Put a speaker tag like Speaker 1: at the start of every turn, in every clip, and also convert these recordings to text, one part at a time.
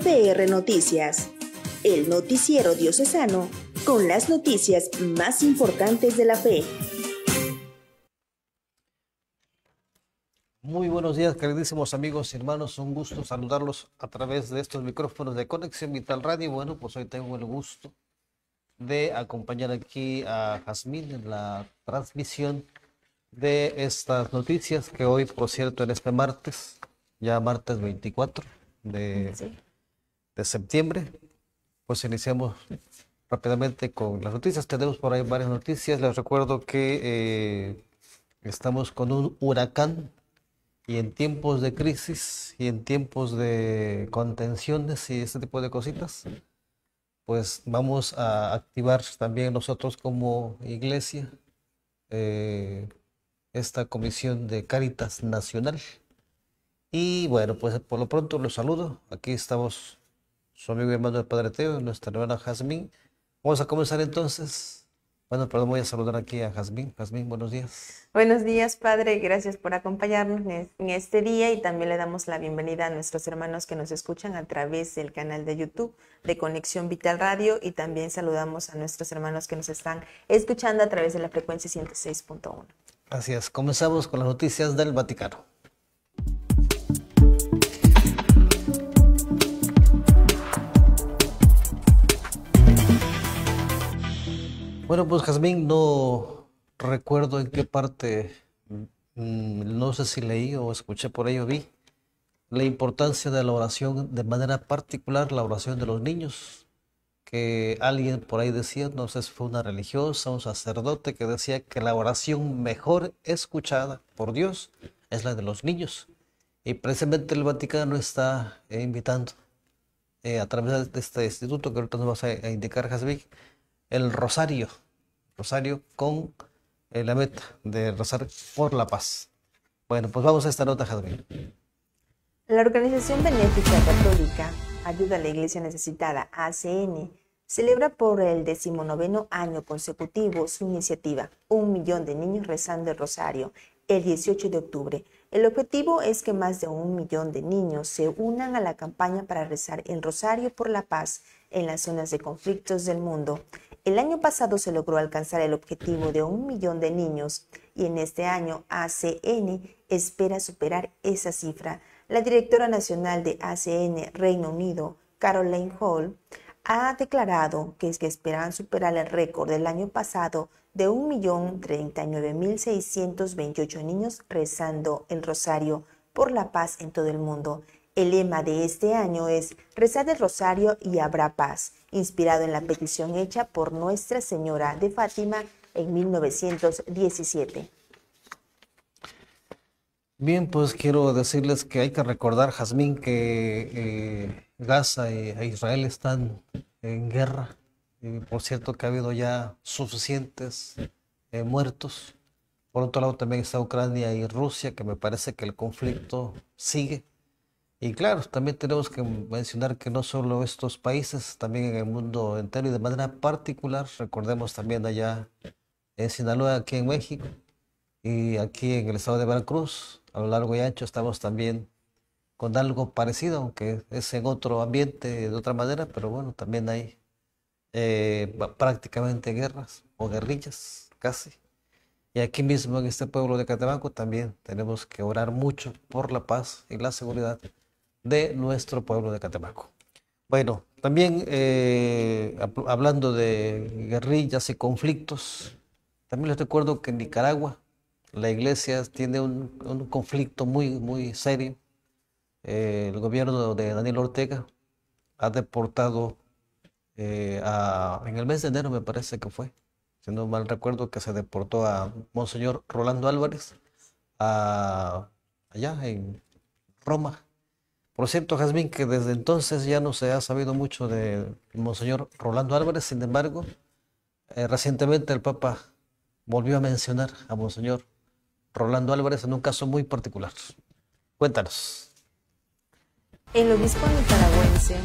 Speaker 1: CBR Noticias, el noticiero diocesano con las noticias más importantes de la fe.
Speaker 2: Muy buenos días, queridísimos amigos y hermanos. Un gusto saludarlos a través de estos micrófonos de Conexión Vital Radio. Bueno, pues hoy tengo el gusto de acompañar aquí a Jazmín en la transmisión de estas noticias que hoy, por cierto, en este martes, ya martes 24 de de septiembre, pues iniciamos rápidamente con las noticias. Tenemos por ahí varias noticias. Les recuerdo que eh, estamos con un huracán y en tiempos de crisis y en tiempos de contenciones y este tipo de cositas, pues vamos a activar también nosotros como iglesia eh, esta comisión de Caritas Nacional. Y bueno, pues por lo pronto los saludo. Aquí estamos su amigo y hermano del Padre Teo, nuestra hermana Jazmín. Vamos a comenzar entonces. Bueno, perdón, voy a saludar aquí a Jazmín. Jazmín, buenos días.
Speaker 1: Buenos días, Padre. Gracias por acompañarnos en este día y también le damos la bienvenida a nuestros hermanos que nos escuchan a través del canal de YouTube de Conexión Vital Radio y también saludamos a nuestros hermanos que nos están escuchando a través de la frecuencia 106.1.
Speaker 2: Gracias. comenzamos con las noticias del Vaticano. Bueno, pues Jazmín, no recuerdo en qué parte, mm, no sé si leí o escuché por ello, vi la importancia de la oración, de manera particular la oración de los niños, que alguien por ahí decía, no sé si fue una religiosa, un sacerdote, que decía que la oración mejor escuchada por Dios es la de los niños. Y precisamente el Vaticano está eh, invitando eh, a través de este instituto que ahorita nos vas a, indicar, Jasmin el rosario, rosario con eh, la meta de rezar por la paz. Bueno, pues vamos a esta nota, Jadwin.
Speaker 1: La organización benéfica católica Ayuda a la Iglesia Necesitada, ACN, celebra por el decimonoveno año consecutivo su iniciativa Un millón de niños rezando el rosario el 18 de octubre. El objetivo es que más de un millón de niños se unan a la campaña para rezar el rosario por la paz en las zonas de conflictos del mundo. El año pasado se logró alcanzar el objetivo de un millón de niños y en este año ACN espera superar esa cifra. La directora nacional de ACN Reino Unido, Caroline Hall, ha declarado que, es esperan superar el récord del año pasado de 1.039.628 niños rezando el rosario por la paz en todo el mundo. El lema de este año es Reza el Rosario y habrá paz, inspirado en la petición hecha por Nuestra Señora de Fátima en 1917.
Speaker 2: Bien, pues quiero decirles que hay que recordar, Jazmín, que eh, Gaza e Israel están en guerra. Y eh, por cierto que ha habido ya suficientes eh, muertos. Por otro lado también está Ucrania y Rusia, que me parece que el conflicto sigue. Y claro, también tenemos que mencionar que no solo estos países, también en el mundo entero y de manera particular, recordemos también allá en Sinaloa, aquí en México y aquí en el estado de Veracruz, a lo largo y ancho estamos también con algo parecido, aunque es en otro ambiente, de otra manera, pero bueno, también hay eh, prácticamente guerras o guerrillas casi. Y aquí mismo en este pueblo de Catemaco también tenemos que orar mucho por la paz y la seguridad de nuestro pueblo de Catemaco. Bueno, también eh, hablando de guerrillas y conflictos, también les recuerdo que en Nicaragua la iglesia tiene un, conflicto muy, muy serio. Eh, el gobierno de Daniel Ortega ha deportado eh, a, en el mes de enero me parece que fue, si no mal recuerdo, que se deportó a Monseñor Rolando Álvarez a, allá en Roma, por cierto, Jazmín, que desde entonces ya no se ha sabido mucho de Monseñor Rolando Álvarez, sin embargo, eh, recientemente el Papa volvió a mencionar a Monseñor Rolando Álvarez en un caso muy particular. Cuéntanos.
Speaker 1: El obispo nicaragüense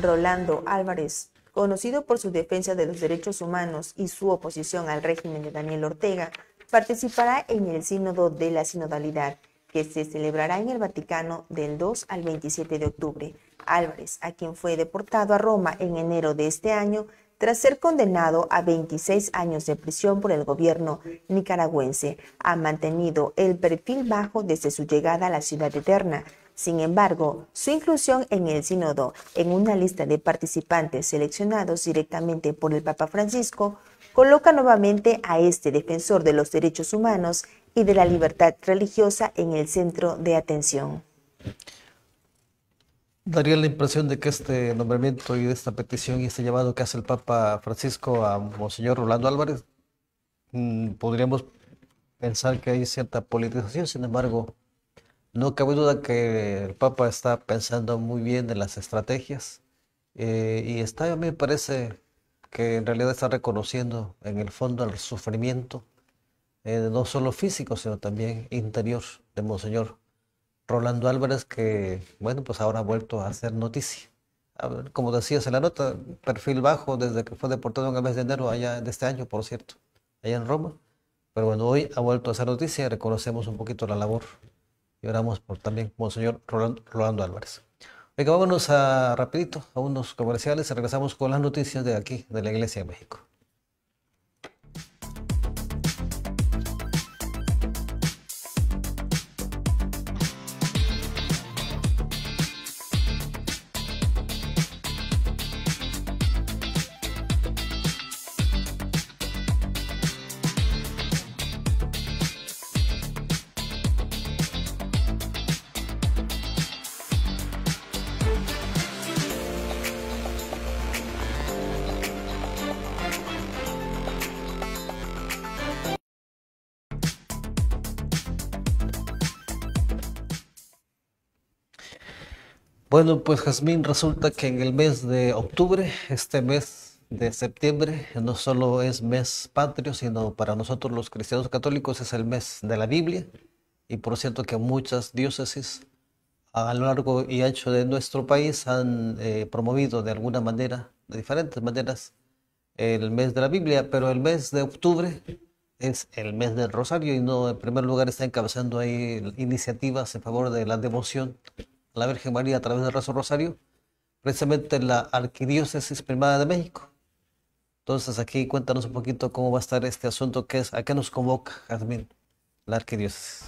Speaker 1: Rolando Álvarez, conocido por su defensa de los derechos humanos y su oposición al régimen de Daniel Ortega, participará en el Sínodo de la Sinodalidad que se celebrará en el Vaticano del 2 al 27 de octubre. Álvarez, a quien fue deportado a Roma en enero de este año, tras ser condenado a 26 años de prisión por el gobierno nicaragüense, ha mantenido el perfil bajo desde su llegada a la ciudad eterna. Sin embargo, su inclusión en el sínodo, en una lista de participantes seleccionados directamente por el Papa Francisco, coloca nuevamente a este defensor de los derechos humanos y de la libertad religiosa en el centro de atención.
Speaker 2: Daría la impresión de que este nombramiento y esta petición y este llamado que hace el Papa Francisco a Monseñor Rolando Álvarez, mm, podríamos pensar que hay cierta politización, sin embargo, no cabe duda que el Papa está pensando muy bien en las estrategias eh, y está, a mí me parece que en realidad está reconociendo en el fondo el sufrimiento eh, no solo físico, sino también interior de Monseñor Rolando Álvarez, que, bueno, pues ahora ha vuelto a hacer noticia. como decías en la nota, perfil bajo desde que fue deportado en el mes de enero allá de este año, por cierto, allá en Roma. Pero bueno, hoy ha vuelto a hacer noticia, reconocemos un poquito la labor y oramos por también Monseñor Rolando, Álvarez. Venga, vámonos a, rapidito a unos comerciales y regresamos con las noticias de aquí, de la Iglesia de México. Bueno, pues Jazmín, resulta que en el mes de octubre, este mes de septiembre, no solo es mes patrio, sino para nosotros los cristianos católicos es el mes de la Biblia. Y por cierto que muchas diócesis a lo largo y ancho de nuestro país han eh, promovido de alguna manera, de diferentes maneras, el mes de la Biblia, pero el mes de octubre es el mes del Rosario y no en primer lugar está encabezando ahí iniciativas en favor de la devoción la Virgen María a través del Razo rosario, precisamente la Arquidiócesis Primada de México. Entonces aquí cuéntanos un poquito cómo va a estar este asunto, que es, a qué nos convoca, Jazmín, la Arquidiócesis.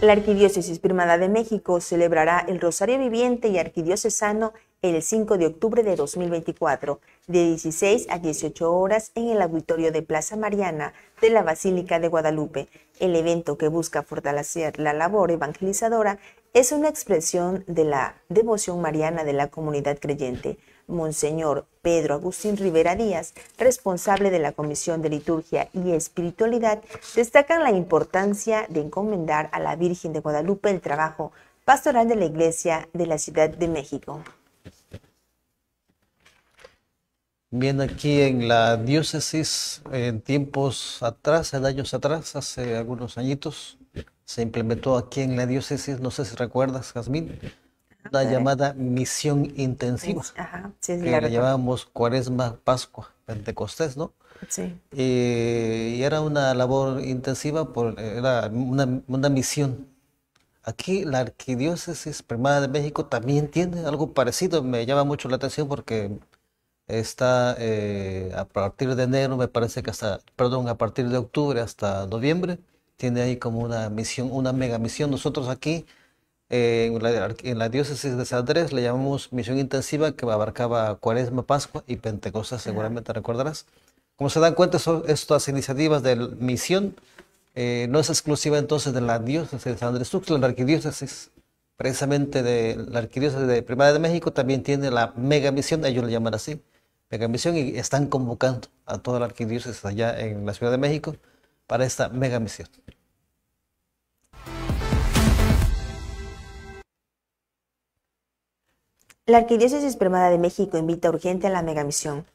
Speaker 1: La Arquidiócesis Primada de México celebrará el Rosario Viviente y Arquidiócesano... el 5 de octubre de 2024, de 16 a 18 horas en el auditorio de Plaza Mariana de la Basílica de Guadalupe. El evento que busca fortalecer la labor evangelizadora es una expresión de la devoción mariana de la comunidad creyente. Monseñor Pedro Agustín Rivera Díaz, responsable de la Comisión de Liturgia y Espiritualidad, destaca la importancia de encomendar a la Virgen de Guadalupe el trabajo pastoral de la Iglesia de la Ciudad de México.
Speaker 2: Bien, aquí en la diócesis, en tiempos atrás, en años atrás, hace algunos añitos, se implementó aquí en la diócesis, no sé si recuerdas, Jazmín,
Speaker 1: la llamada
Speaker 2: misión
Speaker 1: intensiva. Ajá, sí, que la llamábamos
Speaker 2: Cuaresma, Pascua, Pentecostés, ¿no? Sí. Eh, y era una labor intensiva, por, era una, misión. Aquí la Arquidiócesis Primada de México también tiene algo parecido. Me llama mucho la atención porque está eh, a partir de enero, me parece que hasta, perdón, a partir de octubre hasta noviembre, tiene ahí como una misión, una mega misión. Nosotros aquí, eh, en, la, diócesis de San Andrés, le llamamos misión intensiva que abarcaba Cuaresma, Pascua y Pentecostés, seguramente recordarás. Como se dan cuenta, son estas iniciativas de misión eh, no es exclusiva entonces de la diócesis de San Andrés la arquidiócesis, precisamente de la arquidiócesis de Primera de México, también tiene la mega misión, ellos la llaman así, mega misión, y están convocando a toda la arquidiócesis allá en la Ciudad de México para esta mega misión.
Speaker 1: La Arquidiócesis Primada de México invita urgente a la megamisión.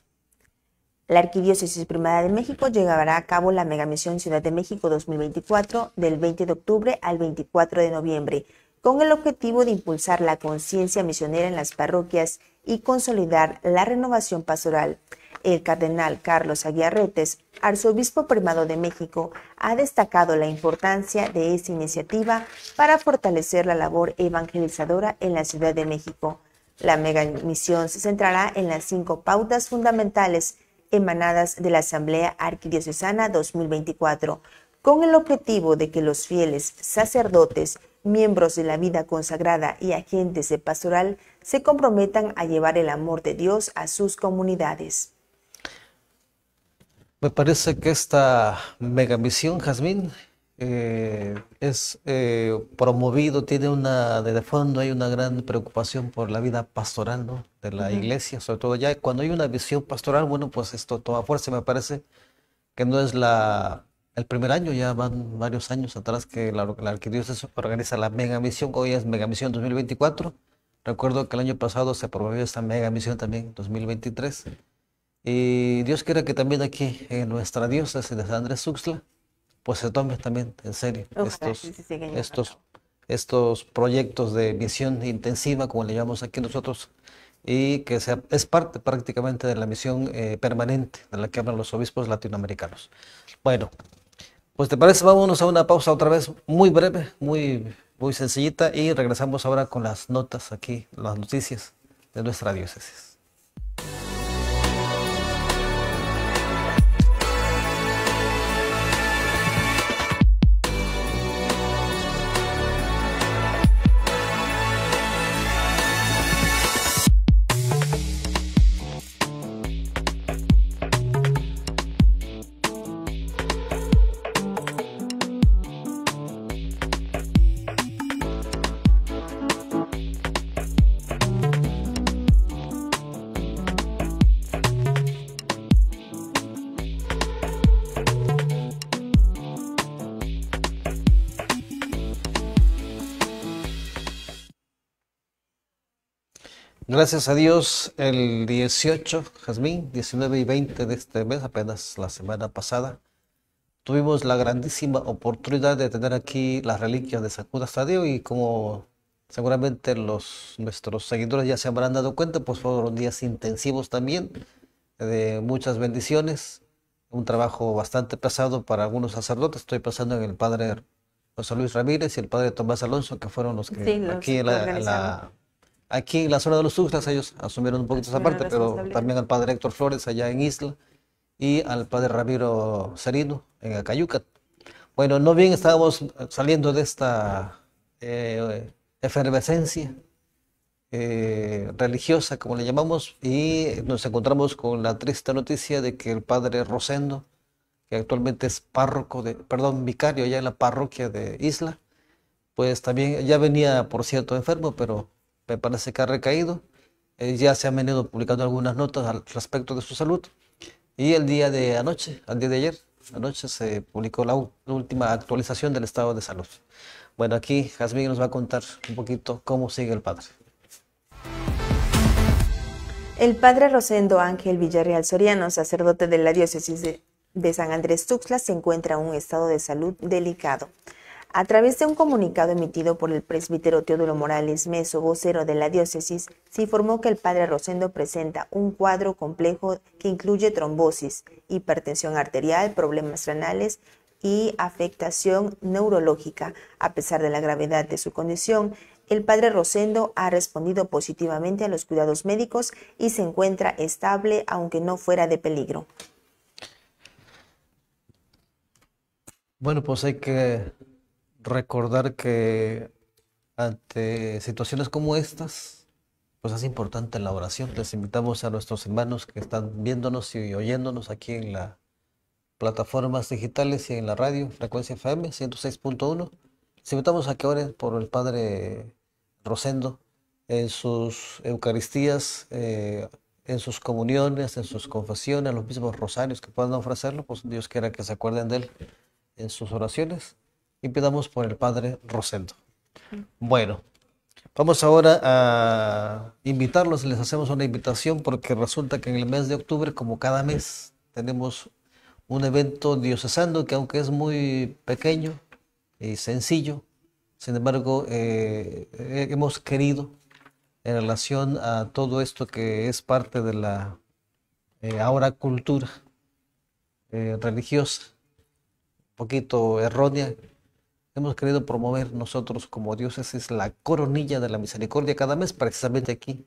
Speaker 1: La Arquidiócesis Primada de México llevará a cabo la megamisión Ciudad de México 2024 del 20 de octubre al 24 de noviembre, con el objetivo de impulsar la conciencia misionera en las parroquias y consolidar la renovación pastoral. El cardenal Carlos Aguiarretes, arzobispo primado de México, ha destacado la importancia de esta iniciativa para fortalecer la labor evangelizadora en la Ciudad de México. La mega misión se centrará en las cinco pautas fundamentales emanadas de la Asamblea Arquidiocesana 2024, con el objetivo de que los fieles, sacerdotes, miembros de la vida consagrada y agentes de pastoral se comprometan a llevar el amor de Dios a sus comunidades.
Speaker 2: Me parece que esta megamisión, Jazmín, eh, es eh, promovido, tiene una, de fondo hay una gran preocupación por la vida pastoral de la iglesia, sobre todo ya cuando hay una visión pastoral, bueno, pues esto toma fuerza, me parece que no es la, el primer año, ya van varios años atrás que la, la arquidiócesis organiza la mega misión, hoy es misión 2024, recuerdo que el año pasado se promovió esta mega misión también, 2023. Y Dios quiera que también aquí en eh, nuestra diócesis de Andrés Suxla, pues se tomen también en serio estos, estos, estos proyectos de misión intensiva, como le llamamos aquí nosotros, y que sea, es parte prácticamente de la misión eh, permanente de la que hablan los obispos latinoamericanos. Bueno, pues te parece, vámonos a una pausa otra vez, muy breve, muy, muy sencillita, y regresamos ahora con las notas aquí, las noticias de nuestra diócesis. gracias a Dios, el 18, Jazmín, 19 y 20 de este mes, apenas la semana pasada, tuvimos la grandísima oportunidad de tener aquí las reliquias de Sacuda Sadio y como seguramente los, nuestros seguidores ya se habrán dado cuenta, pues fueron días intensivos también, de muchas bendiciones, un trabajo bastante pesado para algunos sacerdotes, estoy pensando en el padre José Luis Ramírez y el padre Tomás Alonso, que fueron los que aquí en la Aquí en la zona de los sustas ellos asumieron un poquito esa parte, pero también al padre Héctor Flores allá en Isla y al padre Ramiro Serino en Acayucat. Bueno, no bien estábamos saliendo de esta eh, efervescencia eh, religiosa, como le llamamos, y nos encontramos con la triste noticia de que el padre Rosendo, que actualmente es párroco de, perdón, vicario allá en la parroquia de Isla, pues también ya venía, por cierto, enfermo, pero parece que ha recaído. ya se han venido publicando algunas notas al respecto de su salud. Y el día de anoche, al día de ayer, anoche se publicó la, última actualización del estado de salud. Bueno, aquí Jazmín nos va a contar un poquito cómo sigue el padre.
Speaker 1: El padre Rosendo Ángel Villarreal Soriano, sacerdote de la diócesis de, San Andrés Tuxla, se encuentra en un estado de salud delicado. A través de un comunicado emitido por el presbítero Teodoro Morales Meso, vocero de la diócesis, se informó que el padre Rosendo presenta un cuadro complejo que incluye trombosis, hipertensión arterial, problemas renales y afectación neurológica. A pesar de la gravedad de su condición, el padre Rosendo ha respondido positivamente a los cuidados médicos y se encuentra estable aunque no fuera de peligro.
Speaker 2: Bueno, pues hay que recordar que ante situaciones como estas, pues es importante la oración. Les invitamos a nuestros hermanos que están viéndonos y oyéndonos aquí en las plataformas digitales y en la radio, Frecuencia FM 106.1. Les invitamos a que oren por el Padre Rosendo en sus Eucaristías, eh, en sus comuniones, en sus confesiones, en los mismos rosarios que puedan ofrecerlo, pues Dios quiera que se acuerden de él en sus oraciones y pidamos por el Padre Rosendo. Bueno, vamos ahora a invitarlos, les hacemos una invitación porque resulta que en el mes de octubre, como cada mes, tenemos un evento diocesano que aunque es muy pequeño y sencillo, sin embargo, eh, hemos querido en relación a todo esto que es parte de la eh, ahora cultura eh, religiosa, un poquito errónea, hemos querido promover nosotros como dioses la coronilla de la misericordia cada mes, precisamente aquí,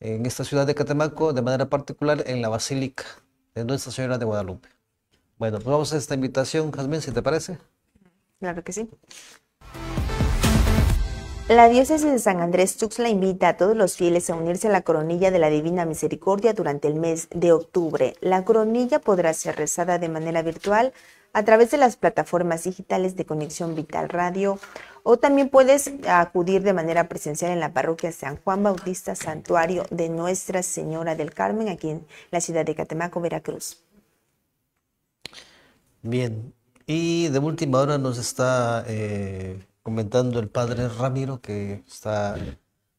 Speaker 2: en esta ciudad de Catemaco, de manera particular en la Basílica de Nuestra Señora de Guadalupe. Bueno, pues vamos a esta invitación, Jazmín, si te parece.
Speaker 1: Claro que sí. La diócesis de San Andrés Tuxtla invita a todos los fieles a unirse a la coronilla de la Divina Misericordia durante el mes de octubre. La coronilla podrá ser rezada de manera virtual a través de las plataformas digitales de Conexión Vital Radio o también puedes acudir de manera presencial en la parroquia San Juan Bautista Santuario de Nuestra Señora del Carmen aquí en la ciudad de Catemaco, Veracruz.
Speaker 2: Bien, y de última hora nos está eh, comentando el padre Ramiro que está...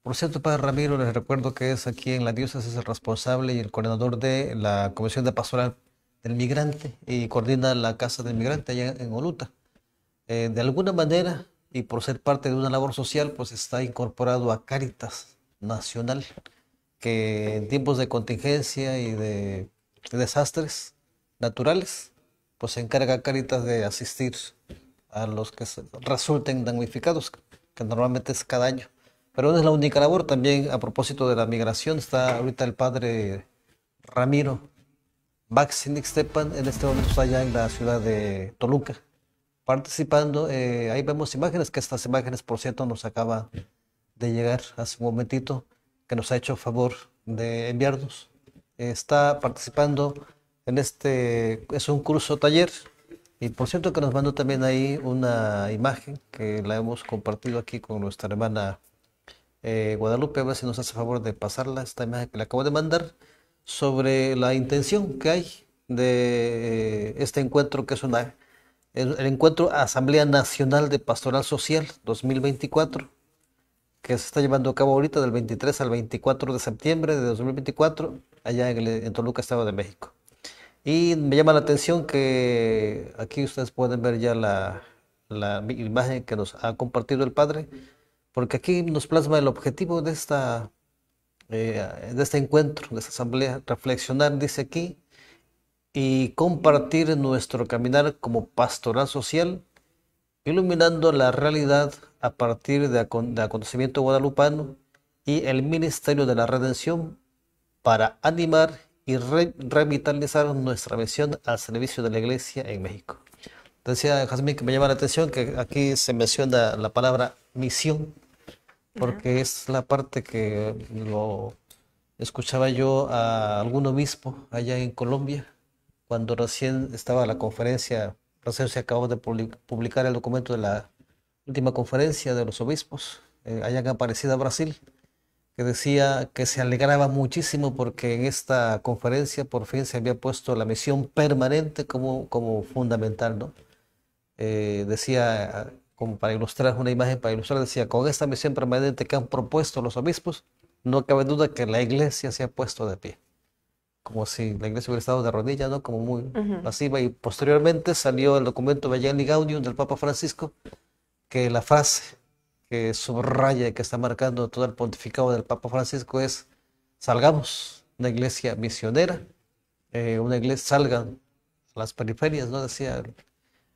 Speaker 2: Por cierto, Padre Ramiro, les recuerdo que es aquí en la diócesis el responsable y el coordinador de la Comisión de Pastoral del migrante y coordina la Casa del Migrante allá en Oluta. Eh, de alguna manera, y por ser parte de una labor social, pues está incorporado a Caritas Nacional, que en tiempos de contingencia y de, desastres naturales, pues se encarga Caritas de asistir a los que resulten damnificados, que normalmente es cada año. Pero no es la única labor, también a propósito de la migración, está ahorita el padre Ramiro Maxine Stepan en este momento está allá en la ciudad de Toluca, participando. Eh, ahí vemos imágenes, que estas imágenes, por cierto, nos acaba de llegar hace un momentito, que nos ha hecho favor de enviarnos. está participando en este, es un curso taller, y por cierto que nos mandó también ahí una imagen que la hemos compartido aquí con nuestra hermana eh, Guadalupe, a ver si nos hace favor de pasarla, esta imagen que le acabo de mandar sobre la intención que hay de eh, este encuentro que es una, el, encuentro Asamblea Nacional de Pastoral Social 2024 que se está llevando a cabo ahorita del 23 al 24 de septiembre de 2024 allá en, en Toluca, Estado de México. Y me llama la atención que aquí ustedes pueden ver ya la, la imagen que nos ha compartido el Padre, porque aquí nos plasma el objetivo de esta eh, de este encuentro, de esta asamblea, reflexionar, dice aquí, y compartir nuestro caminar como pastoral social, iluminando la realidad a partir de, acontecimiento guadalupano y el Ministerio de la Redención para animar y revitalizar nuestra misión al servicio de la Iglesia en México. Decía Jasmine que me llama la atención que aquí se menciona la palabra misión porque es la parte que lo escuchaba yo a algún obispo allá en Colombia, cuando recién estaba la conferencia, recién se acabó de publicar el documento de la última conferencia de los obispos eh, allá en Aparecida, Brasil, que decía que se alegraba muchísimo porque en esta conferencia por fin se había puesto la misión permanente como, como fundamental, ¿no? Eh, decía como para ilustrar una imagen, para ilustrar, decía, con esta misión permanente que han propuesto los obispos, no cabe duda que la iglesia se ha puesto de pie. Como si la iglesia hubiera estado de rodillas, ¿no? Como muy uh Y posteriormente salió el documento y Gaudium del Papa Francisco, que la frase que subraya y que está marcando todo el pontificado del Papa Francisco es, salgamos, una iglesia misionera, eh, una iglesia, salgan las periferias, ¿no? Decía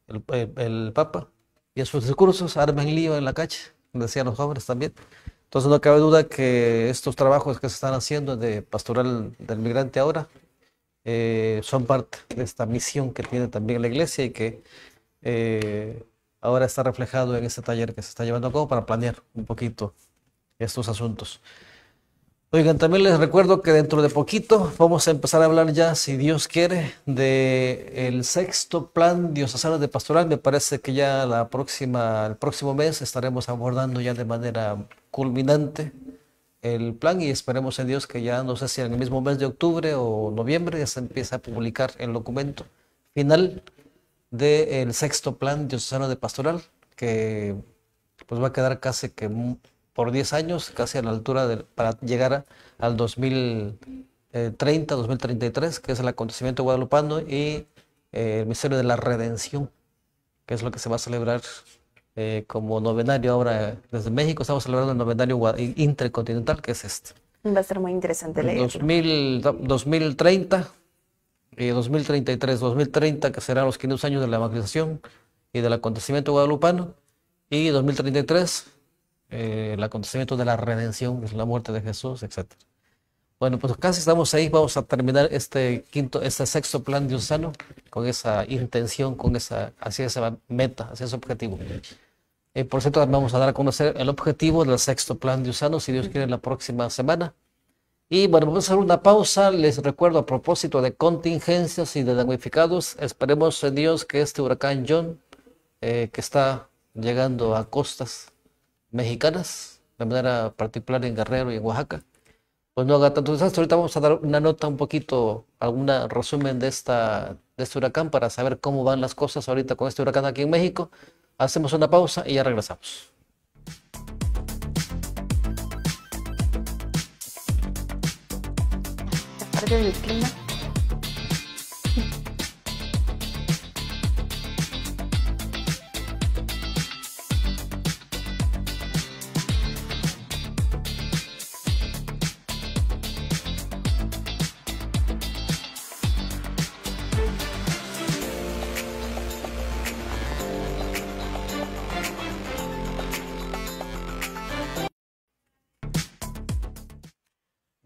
Speaker 2: el Papa, y a sus discursos, armen lío en la calle, decían los jóvenes también. Entonces no cabe duda que estos trabajos que se están haciendo de pastoral del migrante ahora eh, son parte de esta misión que tiene también la iglesia y que eh, ahora está reflejado en este taller que se está llevando a cabo para planear un poquito estos asuntos. Oigan, también les recuerdo que dentro de poquito vamos a empezar a hablar ya, si Dios quiere, del el sexto plan diocesano de pastoral. Me parece que ya la próxima, el próximo mes estaremos abordando ya de manera culminante el plan y esperemos en Dios que ya, no sé si en el mismo mes de octubre o noviembre, ya se empieza a publicar el documento final del sexto plan diocesano de pastoral, que pues va a quedar casi que por 10 años, casi a la altura para llegar al 2030, 2033, eh, que es el acontecimiento guadalupano, y eh, el misterio de la redención, que es lo que se va a celebrar eh, como novenario ahora desde México. Estamos celebrando el novenario intercontinental, que es este.
Speaker 1: Va a ser muy interesante leer.
Speaker 2: 2000, 2030 y 2033, 2030, que serán los 500 años de la evangelización y del acontecimiento guadalupano, y 2033 eh, el acontecimiento de la redención, que es la muerte de Jesús, etc. Bueno, pues casi estamos ahí, vamos a terminar este quinto, este sexto plan de Usano con esa intención, con esa, hacia esa meta, hacia ese objetivo. Eh, por cierto, vamos a dar a conocer el objetivo del sexto plan de Usano, si Dios quiere, la próxima semana. Y bueno, vamos a hacer una pausa. Les recuerdo a propósito de contingencias y de damnificados, esperemos en Dios que este huracán John, eh, que está llegando a costas mexicanas, de manera particular en Guerrero y en Oaxaca, pues no haga tanto desastre. Ahorita vamos a dar una nota un poquito, algún resumen de, esta, de este huracán para saber cómo van las cosas ahorita con este huracán aquí en México. Hacemos una pausa y ya regresamos.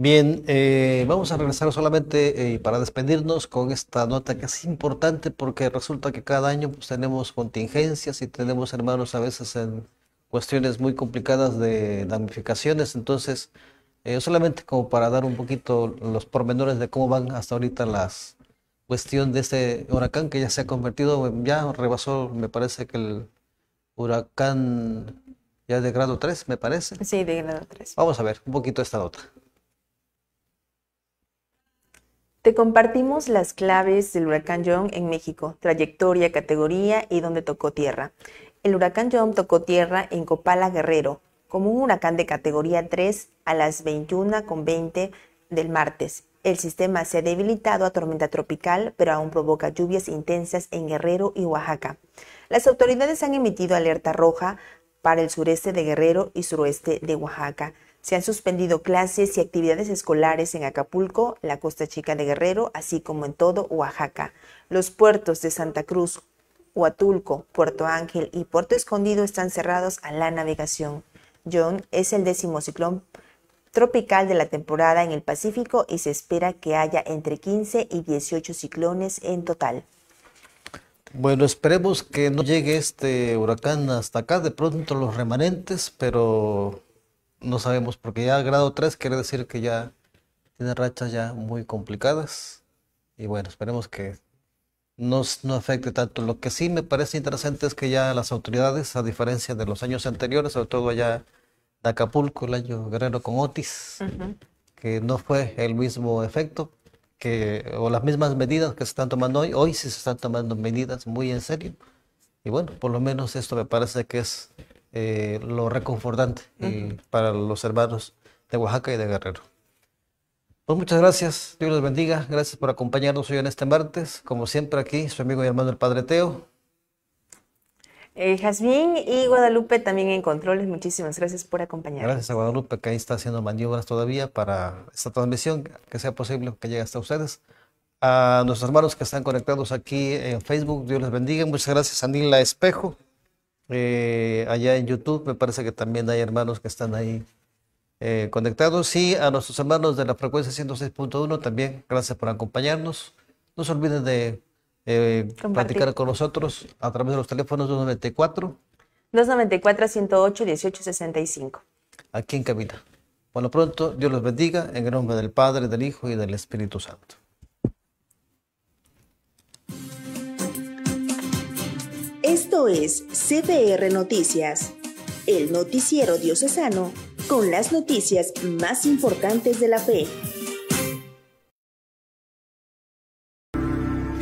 Speaker 2: Bien, eh, vamos a regresar solamente y eh, para despedirnos con esta nota que es importante porque resulta que cada año pues, tenemos contingencias y tenemos hermanos a veces en cuestiones muy complicadas de damnificaciones. Entonces, eh, solamente como para dar un poquito los pormenores de cómo van hasta ahorita las cuestión de este huracán que ya se ha convertido, ya rebasó, me parece que el huracán ya de grado 3, me parece. Sí, de grado 3. Vamos a ver un poquito esta nota.
Speaker 1: Te compartimos las claves del huracán John en México, trayectoria, categoría y dónde tocó tierra. El huracán John tocó tierra en Copala Guerrero, como un huracán de categoría 3 a las 21.20 del martes. El sistema se ha debilitado a tormenta tropical, pero aún provoca lluvias intensas en Guerrero y Oaxaca. Las autoridades han emitido alerta roja para el sureste de Guerrero y suroeste de Oaxaca. Se han suspendido clases y actividades escolares en Acapulco, la Costa Chica de Guerrero, así como en todo Oaxaca. Los puertos de Santa Cruz, Huatulco, Puerto Ángel y Puerto Escondido están cerrados a la navegación. John es el décimo ciclón tropical de la temporada en el Pacífico y se espera que haya entre 15 y 18 ciclones en total.
Speaker 2: Bueno, esperemos que no llegue este huracán hasta acá, de pronto los remanentes, pero no sabemos, porque ya grado 3 quiere decir que ya tiene rachas ya muy complicadas. Y bueno, esperemos que no, no afecte tanto. Lo que sí me parece interesante es que ya las autoridades, a diferencia de los años anteriores, sobre todo allá de Acapulco, el año Guerrero con Otis, que no fue el mismo efecto, que, o las mismas medidas que se están tomando hoy, hoy sí se están tomando medidas muy en serio. Y bueno, por lo menos esto me parece que es eh, lo reconfortante eh, para los hermanos de Oaxaca y de Guerrero. Pues muchas gracias, Dios los bendiga, gracias por acompañarnos hoy en este martes, como siempre aquí, su amigo y hermano el Padre Teo.
Speaker 1: Eh, Jazmín y Guadalupe también en controles, muchísimas gracias por acompañarnos. Gracias
Speaker 2: a Guadalupe que ahí está haciendo maniobras todavía para esta transmisión, que sea posible que llegue hasta ustedes a nuestros hermanos que están conectados aquí en Facebook. Dios les bendiga. Muchas gracias a Nila Espejo. Eh, allá en YouTube, me parece que también hay hermanos que están ahí eh, conectados. Y a nuestros hermanos de la frecuencia 106.1 también, gracias por acompañarnos. No se olviden de eh, platicar con nosotros a través de los teléfonos 294.
Speaker 1: 294-108-1865.
Speaker 2: Aquí en Camina. Bueno, pronto, Dios los bendiga en el nombre del Padre, del Hijo y del Espíritu Santo.
Speaker 1: Esto es CBR Noticias, el noticiero diocesano con las noticias más importantes de la fe.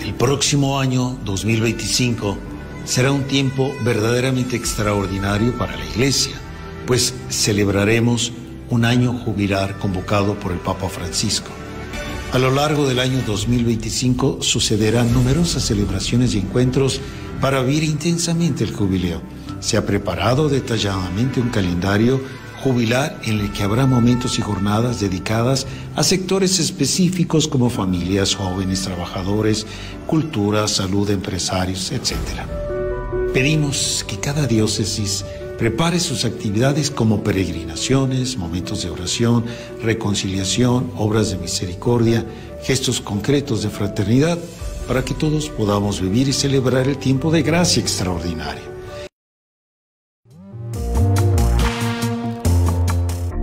Speaker 2: El próximo año 2025 será un tiempo verdaderamente extraordinario para la Iglesia, pues celebraremos un año jubilar convocado por el Papa Francisco. A lo largo del año 2025 sucederán numerosas celebraciones y encuentros para vivir intensamente el jubileo. Se ha preparado detalladamente un calendario jubilar en el que habrá momentos y jornadas dedicadas a sectores específicos como familias, jóvenes, trabajadores, cultura, salud, empresarios, etc. Pedimos que cada diócesis Prepare sus actividades como peregrinaciones, momentos de oración, reconciliación, obras de misericordia, gestos concretos de fraternidad, para que todos podamos vivir y celebrar el tiempo de gracia
Speaker 1: extraordinaria.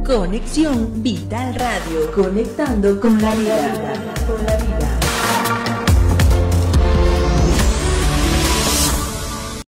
Speaker 1: Conexión Vital Radio, conectando con la vida.